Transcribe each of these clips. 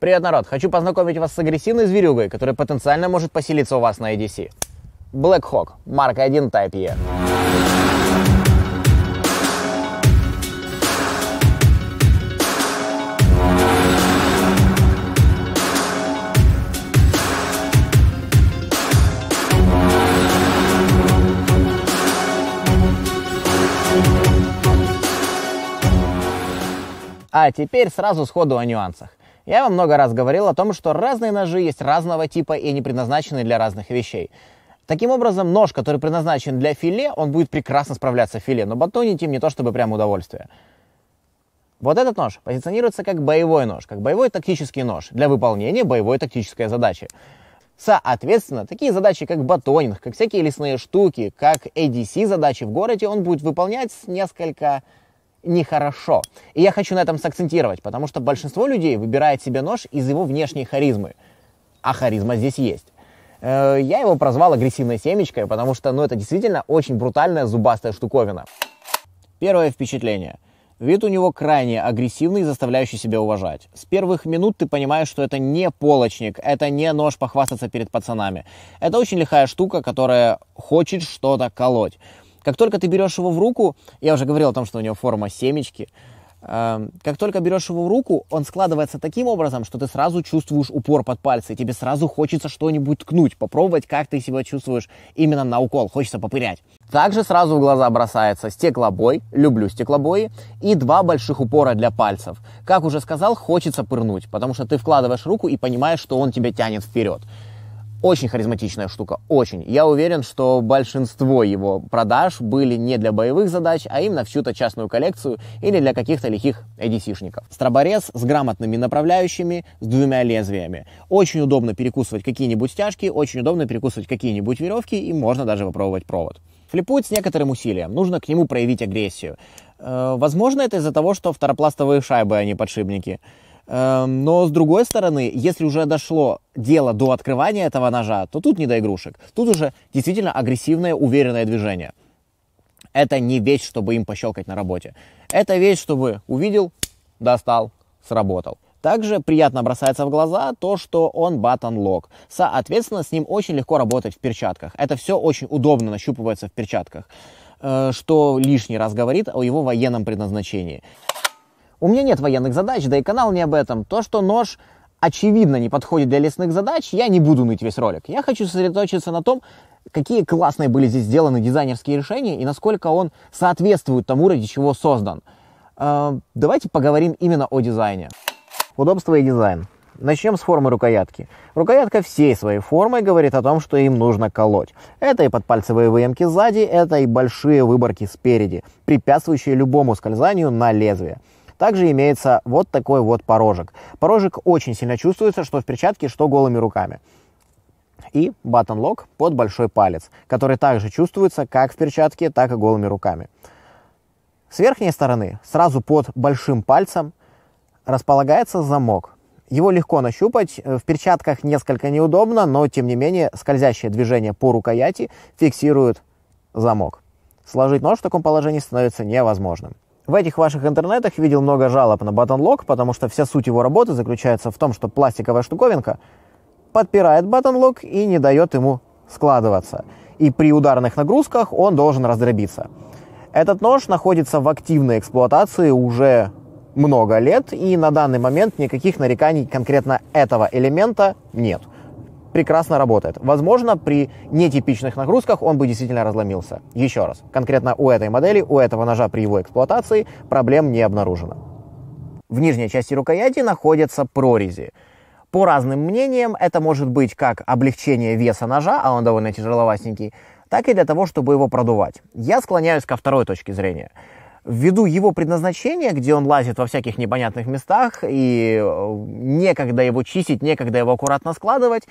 Привет, народ! Хочу познакомить вас с агрессивной зверюгой, которая потенциально может поселиться у вас на EDC. Black Hawk, марка 1 Type E. А теперь сразу сходу о нюансах. Я вам много раз говорил о том, что разные ножи есть разного типа и не предназначены для разных вещей. Таким образом, нож, который предназначен для филе, он будет прекрасно справляться в филе, но батонить им не то чтобы прям удовольствие. Вот этот нож позиционируется как боевой нож, как боевой тактический нож для выполнения боевой тактической задачи. Соответственно, такие задачи, как батонинг, как всякие лесные штуки, как ADC задачи в городе, он будет выполнять несколько нехорошо. И я хочу на этом сакцентировать, потому что большинство людей выбирает себе нож из его внешней харизмы. А харизма здесь есть. Э, я его прозвал агрессивной семечкой, потому что ну, это действительно очень брутальная зубастая штуковина. Первое впечатление. Вид у него крайне агрессивный заставляющий себя уважать. С первых минут ты понимаешь, что это не полочник, это не нож похвастаться перед пацанами. Это очень лихая штука, которая хочет что-то колоть. Как только ты берешь его в руку, я уже говорил о том, что у него форма семечки, эм, как только берешь его в руку, он складывается таким образом, что ты сразу чувствуешь упор под пальцы, и тебе сразу хочется что-нибудь ткнуть, попробовать, как ты себя чувствуешь именно на укол, хочется попырять. Также сразу в глаза бросается стеклобой, люблю стеклобои, и два больших упора для пальцев. Как уже сказал, хочется пырнуть, потому что ты вкладываешь руку и понимаешь, что он тебя тянет вперед. Очень харизматичная штука, очень. Я уверен, что большинство его продаж были не для боевых задач, а именно в чью-то частную коллекцию или для каких-то лихих эдисишников. Страборез с грамотными направляющими, с двумя лезвиями. Очень удобно перекусывать какие-нибудь стяжки, очень удобно перекусывать какие-нибудь веревки и можно даже попробовать провод. Флипует с некоторым усилием, нужно к нему проявить агрессию. Э, возможно, это из-за того, что второпластовые шайбы, а не подшипники. Эм, но с другой стороны, если уже дошло дело до открывания этого ножа, то тут не до игрушек. Тут уже действительно агрессивное, уверенное движение. Это не вещь, чтобы им пощелкать на работе. Это вещь, чтобы увидел, достал, сработал. Также приятно бросается в глаза то, что он батон-лог. Соответственно, с ним очень легко работать в перчатках. Это все очень удобно нащупывается в перчатках, э, что лишний раз говорит о его военном предназначении. У меня нет военных задач, да и канал не об этом. То, что нож очевидно не подходит для лесных задач, я не буду ныть весь ролик. Я хочу сосредоточиться на том, какие классные были здесь сделаны дизайнерские решения и насколько он соответствует тому, ради чего создан. Э, давайте поговорим именно о дизайне. Удобство и дизайн. Начнем с формы рукоятки. Рукоятка всей своей формой говорит о том, что им нужно колоть. Это и подпальцевые выемки сзади, это и большие выборки спереди, препятствующие любому скользанию на лезвие. Также имеется вот такой вот порожек. Порожек очень сильно чувствуется, что в перчатке, что голыми руками и button lock под большой палец, который также чувствуется как в перчатке, так и голыми руками. С верхней стороны, сразу под большим пальцем, располагается замок. Его легко нащупать, в перчатках несколько неудобно, но тем не менее скользящее движение по рукояти фиксирует замок. Сложить нож в таком положении становится невозможным. В этих ваших интернетах видел много жалоб на батонлок, потому что вся суть его работы заключается в том, что пластиковая штуковинка подпирает батонлок и не дает ему складываться. И при ударных нагрузках он должен раздробиться. Этот нож находится в активной эксплуатации уже много лет, и на данный момент никаких нареканий конкретно этого элемента нет – прекрасно работает. Возможно, при нетипичных нагрузках он бы действительно разломился. Еще раз, конкретно у этой модели, у этого ножа при его эксплуатации проблем не обнаружено. В нижней части рукояти находятся прорези. По разным мнениям, это может быть как облегчение веса ножа, а он довольно тяжеловатенький, так и для того, чтобы его продувать. Я склоняюсь ко второй точке зрения. Ввиду его предназначения, где он лазит во всяких непонятных местах, и э, некогда его чистить, некогда его аккуратно складывать,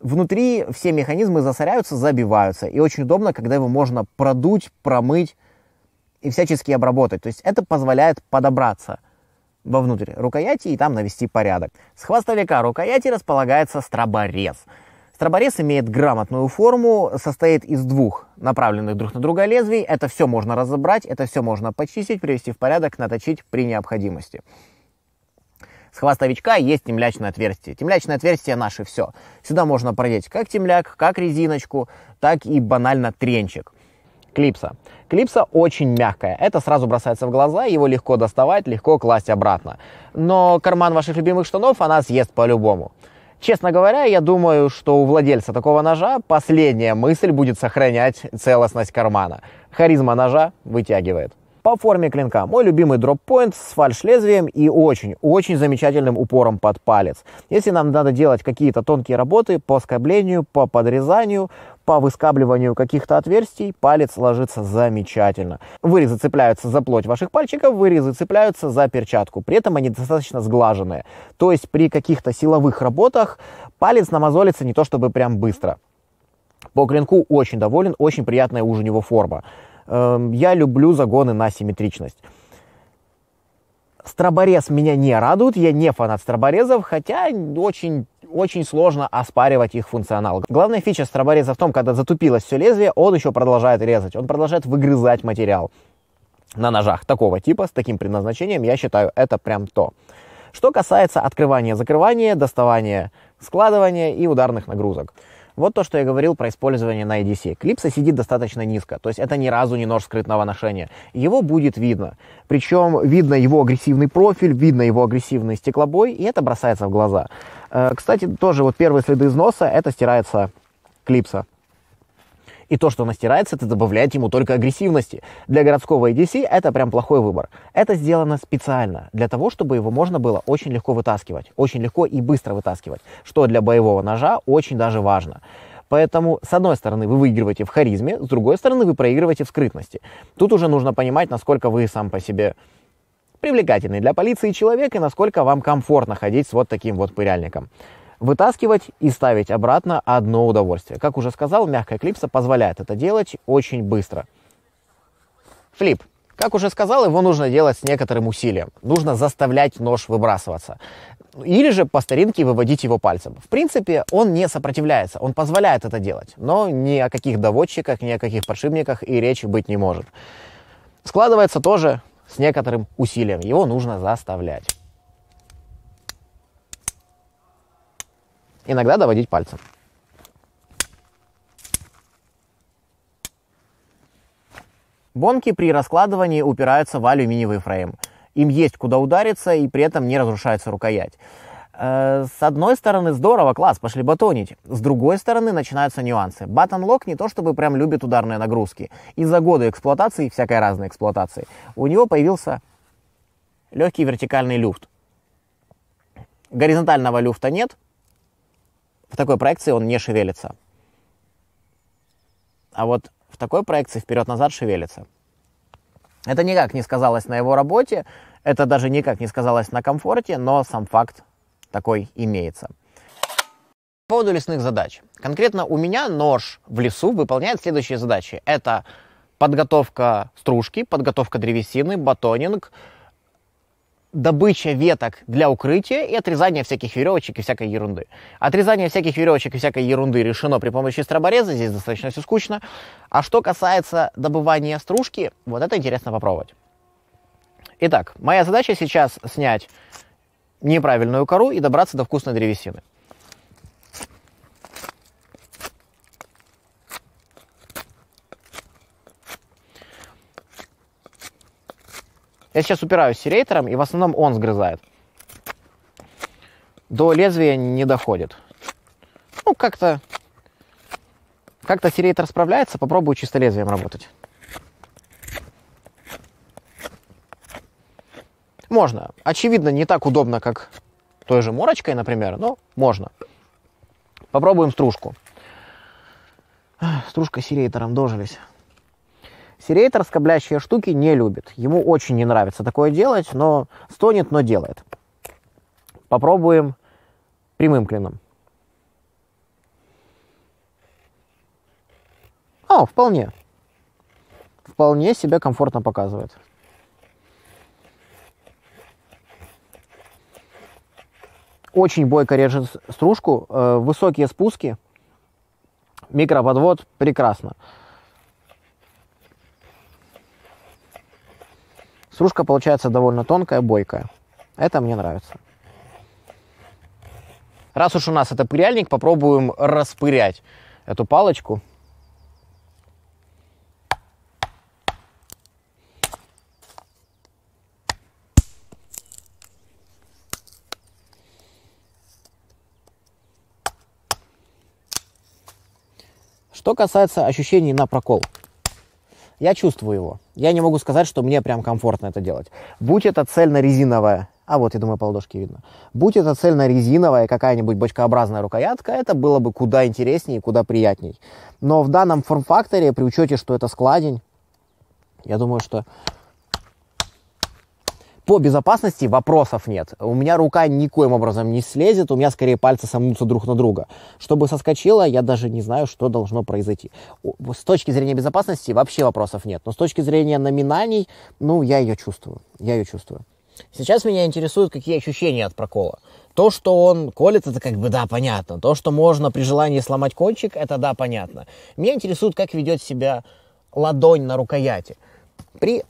Внутри все механизмы засоряются, забиваются. И очень удобно, когда его можно продуть, промыть и всячески обработать. То есть это позволяет подобраться вовнутрь рукояти и там навести порядок. С хвостовика рукояти располагается строборез. Строборез имеет грамотную форму, состоит из двух направленных друг на друга лезвий. Это все можно разобрать, это все можно почистить, привести в порядок, наточить при необходимости. С хвостовичка есть темлячное отверстие. Темлячное отверстие наше все. Сюда можно продеть как темляк, как резиночку, так и банально тренчик. Клипса. Клипса очень мягкая. Это сразу бросается в глаза, его легко доставать, легко класть обратно. Но карман ваших любимых штанов она съест по-любому. Честно говоря, я думаю, что у владельца такого ножа последняя мысль будет сохранять целостность кармана. Харизма ножа вытягивает. По форме клинка мой любимый дроп дроппоинт с фальш-лезвием и очень-очень замечательным упором под палец. Если нам надо делать какие-то тонкие работы по скоблению, по подрезанию, по выскабливанию каких-то отверстий палец ложится замечательно. Вырезы цепляются за плоть ваших пальчиков, вырезы цепляются за перчатку. При этом они достаточно сглаженные. То есть при каких-то силовых работах палец намазолится не то чтобы прям быстро. По клинку очень доволен, очень приятная уже у него форма. Эм, я люблю загоны на симметричность. Страборез меня не радует, я не фанат страборезов, хотя очень очень сложно оспаривать их функционал. Главная фича страбореза в том, когда затупилось все лезвие, он еще продолжает резать, он продолжает выгрызать материал на ножах такого типа, с таким предназначением, я считаю, это прям то. Что касается открывания-закрывания, доставания, складывания и ударных нагрузок. Вот то, что я говорил про использование на IDC. Клипса сидит достаточно низко, то есть это ни разу не нож скрытного ношения. Его будет видно. Причем видно его агрессивный профиль, видно его агрессивный стеклобой, и это бросается в глаза. Э, кстати, тоже вот первые следы износа, это стирается клипса. И то, что она стирается, это добавляет ему только агрессивности. Для городского EDC это прям плохой выбор. Это сделано специально, для того, чтобы его можно было очень легко вытаскивать. Очень легко и быстро вытаскивать, что для боевого ножа очень даже важно. Поэтому, с одной стороны, вы выигрываете в харизме, с другой стороны, вы проигрываете в скрытности. Тут уже нужно понимать, насколько вы сам по себе привлекательный для полиции человек и насколько вам комфортно ходить с вот таким вот пыряльником. Вытаскивать и ставить обратно одно удовольствие. Как уже сказал, мягкая клипса позволяет это делать очень быстро. Флип. Как уже сказал, его нужно делать с некоторым усилием. Нужно заставлять нож выбрасываться. Или же по старинке выводить его пальцем. В принципе, он не сопротивляется, он позволяет это делать. Но ни о каких доводчиках, ни о каких подшипниках и речи быть не может. Складывается тоже с некоторым усилием. Его нужно заставлять. Иногда доводить пальцем. Бонки при раскладывании упираются в алюминиевый фрейм. Им есть куда удариться, и при этом не разрушается рукоять. Э, с одной стороны, здорово, класс, пошли батонить. С другой стороны, начинаются нюансы. Батонлок не то чтобы прям любит ударные нагрузки. Из-за года эксплуатации, всякой разной эксплуатации, у него появился легкий вертикальный люфт. Горизонтального люфта нет, в такой проекции он не шевелится. А вот в такой проекции вперед-назад шевелится. Это никак не сказалось на его работе, это даже никак не сказалось на комфорте, но сам факт такой имеется. По поводу лесных задач. Конкретно у меня нож в лесу выполняет следующие задачи. Это подготовка стружки, подготовка древесины, батонинг, добыча веток для укрытия и отрезание всяких веревочек и всякой ерунды. Отрезание всяких веревочек и всякой ерунды решено при помощи стробореза, здесь достаточно все скучно. А что касается добывания стружки, вот это интересно попробовать. Итак, моя задача сейчас снять неправильную кору и добраться до вкусной древесины. Я сейчас упираюсь серейтером, и в основном он сгрызает. До лезвия не доходит. Ну, как-то... Как-то серейтер справляется, попробую чисто лезвием работать. Можно. Очевидно, не так удобно, как той же морочкой, например, но можно. Попробуем стружку. Стружка сирейтером дожились. Серейтер скоблящие штуки не любит. Ему очень не нравится такое делать, но стонет, но делает. Попробуем прямым клином. О, вполне. Вполне себя комфортно показывает. Очень бойко режет стружку, э, высокие спуски, микроподвод, прекрасно. Стружка получается довольно тонкая, бойкая. Это мне нравится. Раз уж у нас это пыряльник, попробуем распырять эту палочку. Что касается ощущений на прокол – я чувствую его. Я не могу сказать, что мне прям комфортно это делать. Будь это цельно-резиновая, а вот, я думаю, по ладошке видно. Будь это цельно-резиновая какая-нибудь бочкообразная рукоятка, это было бы куда интереснее и куда приятней. Но в данном форм-факторе, при учете, что это складень, я думаю, что по безопасности вопросов нет. У меня рука никоим образом не слезет, у меня скорее пальцы сомнутся друг на друга. Чтобы соскочило, я даже не знаю, что должно произойти. С точки зрения безопасности вообще вопросов нет. Но с точки зрения номинаний, ну, я ее чувствую. Я ее чувствую. Сейчас меня интересуют, какие ощущения от прокола. То, что он колет, это как бы да, понятно. То, что можно при желании сломать кончик, это да, понятно. Меня интересует, как ведет себя ладонь на рукояти. При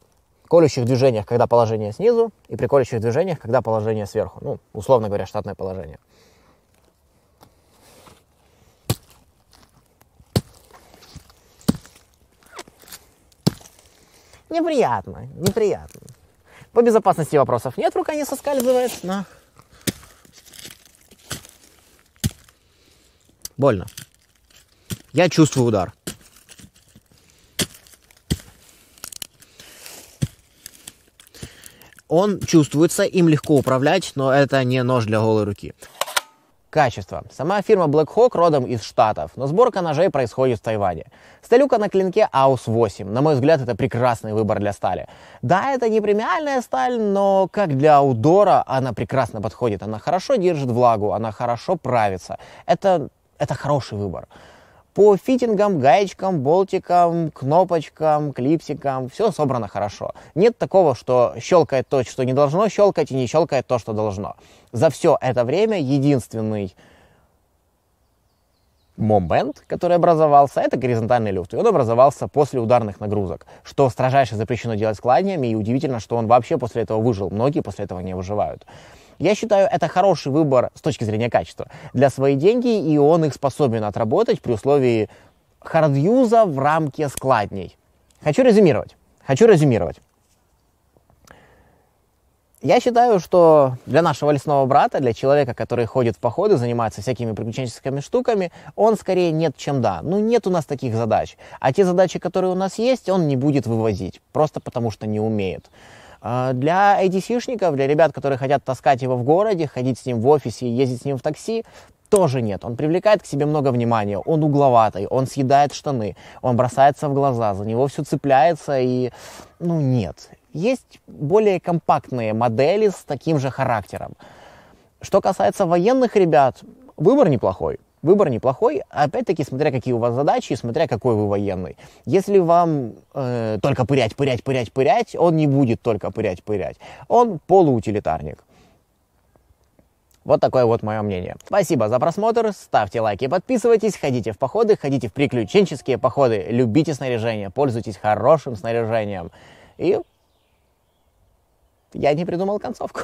колющих движениях, когда положение снизу, и при колющих движениях, когда положение сверху. Ну, условно говоря, штатное положение. Неприятно, неприятно. По безопасности вопросов нет, рука не соскальзывает, но... Больно. Я чувствую удар. Он чувствуется, им легко управлять, но это не нож для голой руки. Качество. Сама фирма Black Hawk родом из Штатов, но сборка ножей происходит в Тайване. Сталюка на клинке AUS 8. На мой взгляд, это прекрасный выбор для стали. Да, это не премиальная сталь, но как для аудора она прекрасно подходит. Она хорошо держит влагу, она хорошо правится. Это, это хороший выбор по фитингам, гаечкам, болтикам, кнопочкам, клипсикам, все собрано хорошо. Нет такого, что щелкает то, что не должно щелкать, и не щелкает то, что должно. За все это время единственный момент, который образовался, это горизонтальный люфт. И он образовался после ударных нагрузок, что строжайше запрещено делать складнями и удивительно, что он вообще после этого выжил. Многие после этого не выживают. Я считаю, это хороший выбор с точки зрения качества для свои деньги, и он их способен отработать при условии хардюза в рамке складней. Хочу резюмировать. Хочу резюмировать. Я считаю, что для нашего лесного брата, для человека, который ходит в походы, занимается всякими приключенческими штуками, он скорее нет, чем да. Ну, нет у нас таких задач. А те задачи, которые у нас есть, он не будет вывозить. Просто потому, что не умеет. А для ATC-шников, для ребят, которые хотят таскать его в городе, ходить с ним в офисе, ездить с ним в такси, тоже нет. Он привлекает к себе много внимания, он угловатый, он съедает штаны, он бросается в глаза, за него все цепляется и... Ну, нет. Есть более компактные модели с таким же характером. Что касается военных ребят, выбор неплохой. Выбор неплохой, опять-таки, смотря какие у вас задачи, смотря какой вы военный. Если вам э, только пырять, пырять, пырять, пырять, он не будет только пырять, пырять. Он полуутилитарник. Вот такое вот мое мнение. Спасибо за просмотр, ставьте лайки, подписывайтесь, ходите в походы, ходите в приключенческие походы, любите снаряжение, пользуйтесь хорошим снаряжением. И я не придумал концовку.